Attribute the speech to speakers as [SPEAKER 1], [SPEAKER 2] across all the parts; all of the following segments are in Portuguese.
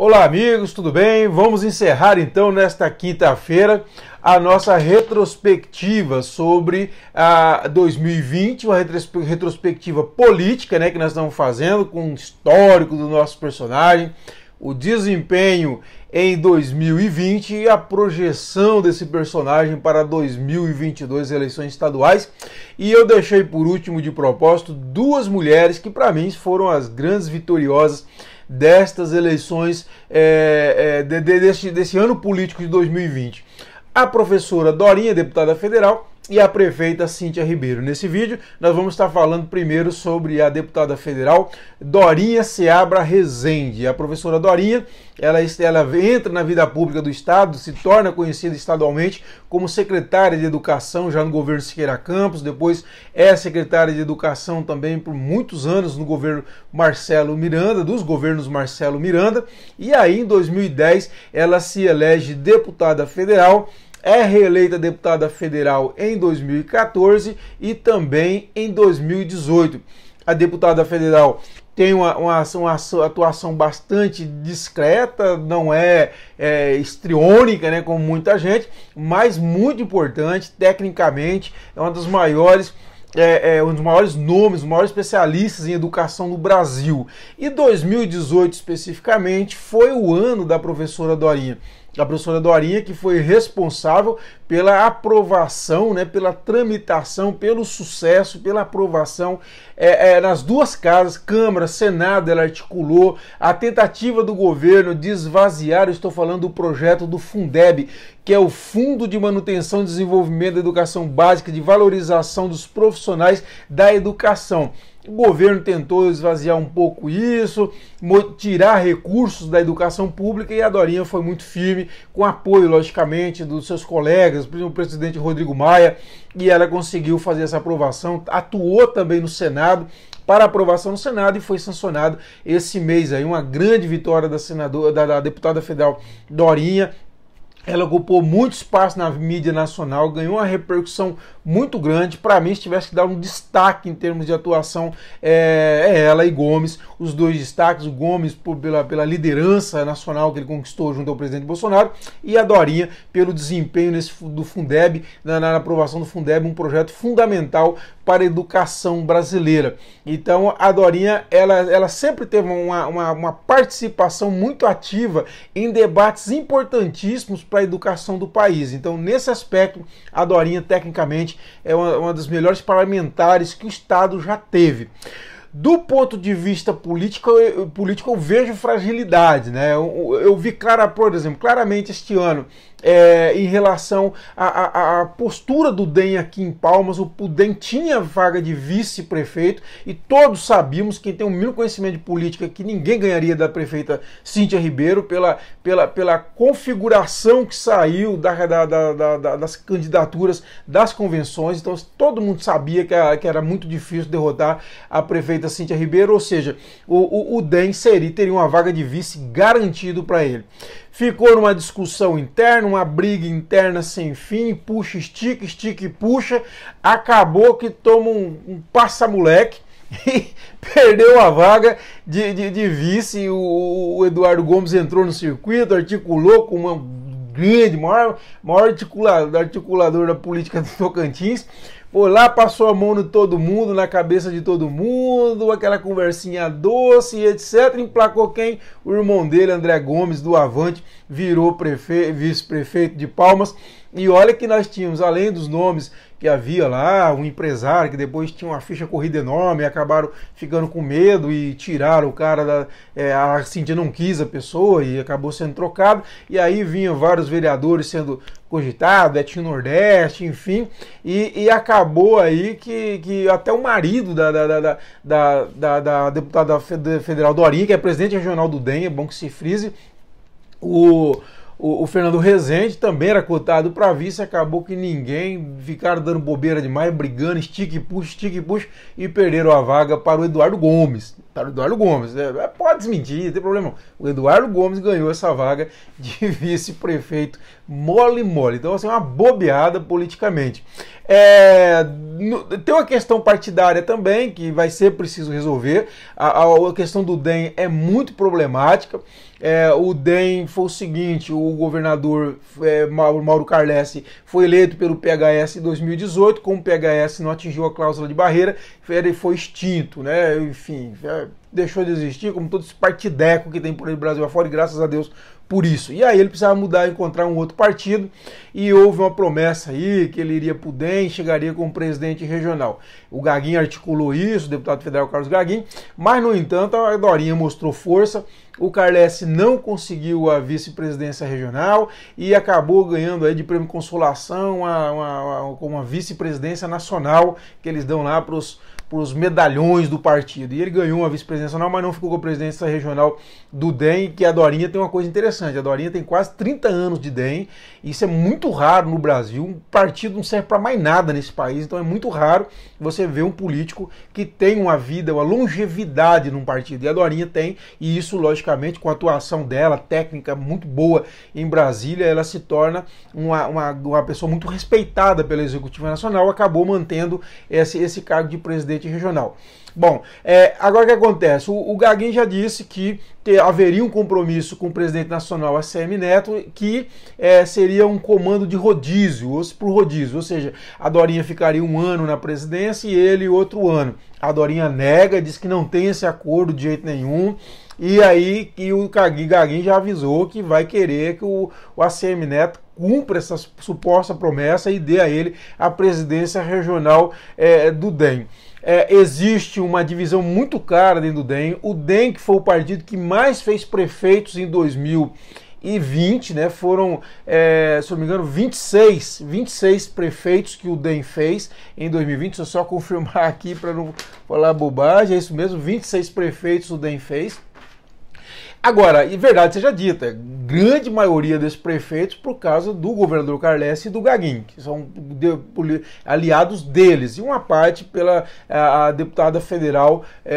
[SPEAKER 1] Olá, amigos, tudo bem? Vamos encerrar então nesta quinta-feira a nossa retrospectiva sobre a ah, 2020, uma retrospectiva política, né, que nós estamos fazendo com o histórico do nosso personagem, o desempenho em 2020 e a projeção desse personagem para 2022 eleições estaduais. E eu deixei por último de propósito duas mulheres que para mim foram as grandes vitoriosas destas eleições, é, é, de, de, deste, desse ano político de 2020. A professora Dorinha, deputada federal, e a prefeita Cíntia Ribeiro. Nesse vídeo, nós vamos estar falando primeiro sobre a deputada federal Dorinha Seabra Rezende. A professora Dorinha, ela, ela entra na vida pública do Estado, se torna conhecida estadualmente como secretária de Educação já no governo Siqueira Campos, depois é secretária de Educação também por muitos anos no governo Marcelo Miranda, dos governos Marcelo Miranda, e aí em 2010 ela se elege deputada federal é reeleita deputada federal em 2014 e também em 2018. A deputada federal tem uma, uma, uma atuação bastante discreta, não é, é estriônica, né, como muita gente, mas muito importante tecnicamente, é uma das maiores é, é, um dos maiores nomes, os maiores especialistas em educação no Brasil. E 2018 especificamente foi o ano da professora Dorinha a professora Dorinha, que foi responsável pela aprovação, né, pela tramitação, pelo sucesso, pela aprovação é, é, nas duas casas, Câmara, Senado, ela articulou a tentativa do governo de esvaziar, estou falando do projeto do Fundeb, que é o Fundo de Manutenção e Desenvolvimento da Educação Básica de Valorização dos Profissionais da Educação. O governo tentou esvaziar um pouco isso, tirar recursos da educação pública e a Dorinha foi muito firme, com apoio, logicamente, dos seus colegas, o presidente Rodrigo Maia, e ela conseguiu fazer essa aprovação, atuou também no Senado, para aprovação no Senado e foi sancionado esse mês aí uma grande vitória da senadora da, da, deputada federal Dorinha ela ocupou muito espaço na mídia nacional, ganhou uma repercussão muito grande. Para mim, se tivesse que dar um destaque em termos de atuação, é, é, ela e Gomes, os dois destaques: o Gomes por, pela, pela liderança nacional que ele conquistou junto ao presidente Bolsonaro e a Dorinha pelo desempenho nesse, do Fundeb, na, na aprovação do Fundeb, um projeto fundamental para a educação brasileira. Então, a Dorinha, ela, ela sempre teve uma, uma, uma participação muito ativa em debates importantíssimos para a educação do país. Então, nesse aspecto, a Dorinha, tecnicamente, é uma, uma das melhores parlamentares que o Estado já teve. Do ponto de vista político, eu, político, eu vejo fragilidade. Né? Eu, eu vi, cara, por exemplo, claramente este ano é, em relação à, à, à, postura do DEM aqui em Palmas. O, DEM tinha vaga de vice-prefeito e todos sabíamos, quem tem um mínimo conhecimento de política, que ninguém ganharia da prefeita Cíntia Ribeiro pela, pela, pela configuração que saiu da, da, da, da das candidaturas das convenções. Então todo mundo sabia que, a, que, era muito difícil derrotar a prefeita Cíntia Ribeiro, ou seja, o, o, o DEM seria, teria uma vaga de vice garantido para ele ficou numa discussão interna, uma briga interna sem fim, puxa, estica, estica e puxa, acabou que toma um, um passa-moleque e perdeu a vaga de, de, de vice. O, o, Eduardo Gomes entrou no circuito, articulou com uma grande, maior, maior articulador, articulador da política do Tocantins. Foi lá, passou a mão no todo mundo, na cabeça de todo mundo, aquela conversinha doce, etc. Emplacou quem? O irmão dele, André Gomes, do Avante, virou vice-prefeito de Palmas. E olha que nós tínhamos, além dos nomes que havia lá, um empresário que depois tinha uma ficha corrida enorme e acabaram ficando com medo e tiraram o cara da. É, a Cintia assim, não quis a pessoa e acabou sendo trocado. E aí vinham vários vereadores sendo cogitados, Etinho é Nordeste, enfim, e, e, acabou aí que, que até o marido da, da, da, da, da, da deputada federal Dorinha, que é presidente regional do DEM, é bom que se frise, o o, o Fernando Rezende também era cotado para vice, acabou que ninguém, ficaram dando bobeira demais, brigando, estique e puxa, estique e puxa, e perderam a vaga para o Eduardo Gomes. Para o Eduardo Gomes, né? pode desmentir, não tem problema. Não. O Eduardo Gomes ganhou essa vaga de vice-prefeito mole mole. Então, assim, é uma bobeada politicamente. É, no, tem uma questão partidária também que vai ser preciso resolver. A, a, a questão do DEM é muito problemática. É, o DEM foi o seguinte: o governador é, Mauro, Mauro Carlesse foi eleito pelo PHS em 2018. Como o PHS não atingiu a cláusula de barreira, ele foi extinto, né? Enfim, é, deixou de existir, como todo esse partideco que tem por aí no Brasil afora, e graças a Deus por isso. E aí ele precisava mudar, encontrar um outro partido, e houve uma promessa aí que ele iria para o DEM, chegaria como presidente regional. O Gaguinho articulou isso, o deputado federal Carlos Gaguinho, mas no entanto a Dorinha mostrou força, o Carles não conseguiu a vice-presidência regional e acabou ganhando aí de prêmio consolação uma, uma, uma, uma vice-presidência nacional que eles dão lá para os medalhões do partido. E ele ganhou a vice-presidência nacional, mas não ficou com a presidência regional do DEM, que a Dorinha tem uma coisa interessante. A Dorinha tem quase 30 anos de DEM, isso é muito raro no Brasil. Um partido não serve para mais nada nesse país, então é muito raro você ver um político que tem uma vida, uma longevidade num partido. E a Dorinha tem, e isso, logicamente, com a atuação dela, técnica muito boa em Brasília, ela se torna uma, uma, uma pessoa muito respeitada pela Executiva Nacional, acabou mantendo esse, esse cargo de presidente regional. Bom, é, agora o que acontece? O, o já disse que ter, haveria um compromisso com o presidente nacional ACM Neto, que é, seria um comando de rodízio, por rodízio, ou seja, a Dorinha ficaria um ano na presidência e ele outro ano. A Dorinha nega, diz que não tem esse acordo de jeito nenhum. E aí e o Cagui já avisou que vai querer que o, o ACM Neto cumpra essa suposta promessa e dê a ele a presidência regional é, do DEM. É, existe uma divisão muito cara dentro do DEM. O DEM, que foi o partido que mais fez prefeitos em 2000 e 20, né? Foram, é, se eu não me engano, 26, 26 prefeitos que o DEM fez em 2020. Deixa eu só confirmar aqui para não falar bobagem, é isso mesmo, 26 prefeitos o DEM fez. Agora, e verdade seja dita, grande maioria desses prefeitos por causa do governador Carles e do Gaguinho, que são aliados deles, e uma parte pela a, deputada federal é,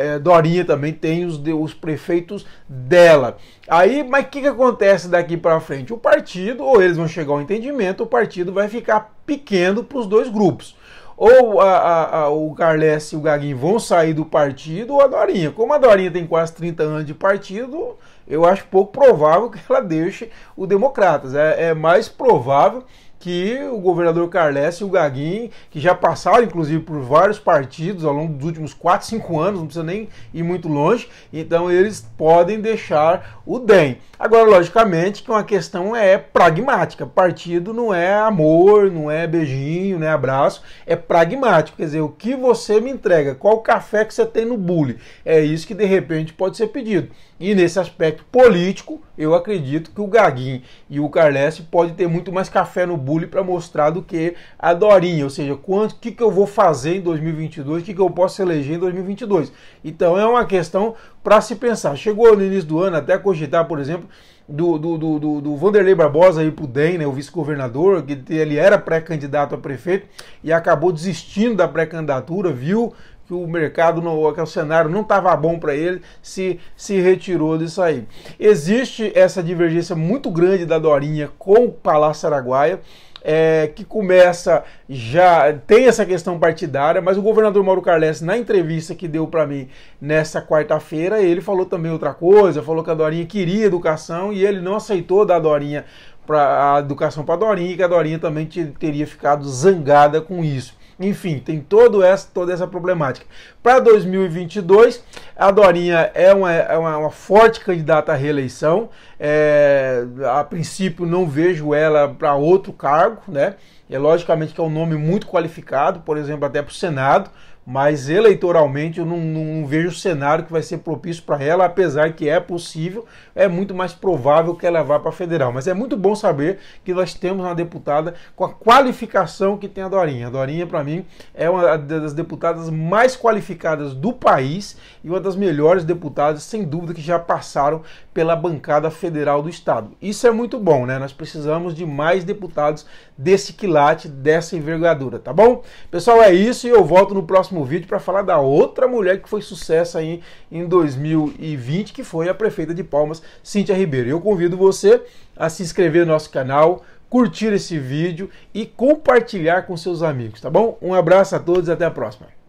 [SPEAKER 1] é, é, Dorinha também tem os, os prefeitos dela. Aí, mas o que, que acontece daqui para frente? O partido, ou eles vão chegar ao entendimento, o partido vai ficar pequeno para os dois grupos ou a, a, a, o Carles e o Gaguinho vão sair do partido, ou a Dorinha. Como a Dorinha tem quase 30 anos de partido, eu acho pouco provável que ela deixe o Democratas. É, é mais provável que o governador Carles e o Gaguinho, que já passaram inclusive por vários partidos ao longo dos últimos 4, 5 anos, não precisa nem ir muito longe, então eles podem deixar o DEM. Agora, logicamente, que uma questão é pragmática. Partido não é amor, não é beijinho, não é abraço, é pragmático. Quer dizer, o que você me entrega, qual café que você tem no bule, é isso que de repente pode ser pedido. E nesse aspecto político, eu acredito que o Gaguinho e o Carles podem ter muito mais café no bule para mostrar do que a Dorinha, ou seja, quanto que, que eu vou fazer em 2022, o que, que eu posso eleger em 2022. Então é uma questão para se pensar. Chegou no início do ano até cogitar, por exemplo, do, do, do, do, do Vanderlei Barbosa aí pro DEM, né, o vice-governador, que ele era pré-candidato a prefeito e acabou desistindo da pré-candidatura, viu que o mercado, não, que o cenário não estava bom para ele, se, se retirou disso aí. Existe essa divergência muito grande da Dorinha com o Palácio Araguaia. É, que começa já tem essa questão partidária, mas o governador Mauro Carles na entrevista que deu para mim nessa quarta-feira, ele falou também outra coisa, falou que a Dorinha queria educação e ele não aceitou dar a Dorinha para a educação para a Dorinha, e que a Dorinha também teria ficado zangada com isso. Enfim, tem todo essa, toda essa problemática. Para 2022, a Dorinha é uma, é uma, uma forte candidata à reeleição. É, a princípio, não vejo ela para outro cargo, né? É logicamente que é um nome muito qualificado, por exemplo, até para o Senado mas eleitoralmente eu não, não, vejo o cenário que vai ser propício para ela, apesar que é possível, é muito mais provável que ela vá para a federal. Mas é muito bom saber que nós temos uma deputada com a qualificação que tem a Dorinha. A Dorinha, para mim, é uma das deputadas mais qualificadas do país e uma das melhores deputadas, sem dúvida, que já passaram pela bancada federal do Estado. Isso é muito bom, né? Nós precisamos de mais deputados desse quilate, dessa envergadura, tá bom? Pessoal, é isso e eu volto no próximo vídeo para falar da outra mulher que foi sucesso aí em 2020, que foi a prefeita de Palmas, Cíntia Ribeiro. Eu convido você a se inscrever no nosso canal, curtir esse vídeo e compartilhar com seus amigos, tá bom? Um abraço a todos e até a próxima.